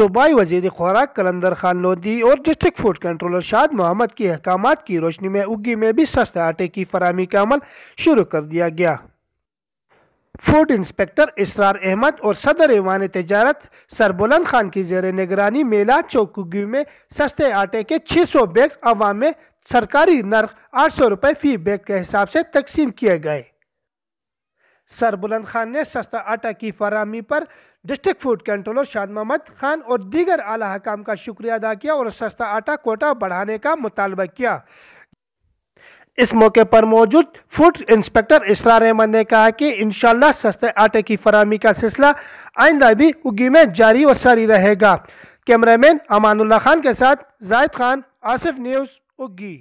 صوبائی وزیر خوراک کلندر خان لودھی اور ڈسٹرکٹ فوڈ کنٹرولر شاد محمد کی احکامات کی روشنی میں اگی میں بھی سستے آٹے کی فراہمی کا عمل شروع کر دیا گیا فوڈ انسپیکٹر اسرار احمد اور صدر ایوان تجارت سربلند خان کی زیر نگرانی میلہ چوکگی میں سستے آٹے کے چھ سو بیگ عوام سرکاری نرخ آٹھ سو روپے فی بیگ کے حساب سے تقسیم کیے گئے सरबुलंद खान ने सस्ता आटा की फरहमी पर डिस्ट्रिक्ट फूड कंट्रोलर शाद मोहम्मद खान और दीगर आला हकाम का शुक्रिया अदा किया और सस्ता आटा कोटा बढ़ाने का मुतालबा किया इस मौके पर मौजूद फूड इंस्पेक्टर इसरार अहमद ने कहा कि इन सस्ते आटे की फरहमी का सिलसिला आइंदा भी उगी में जारी और सारी रहेगा कैमरामैन अमानुल्ला खान के साथ जायद खान आसिफ न्यूज़ उगी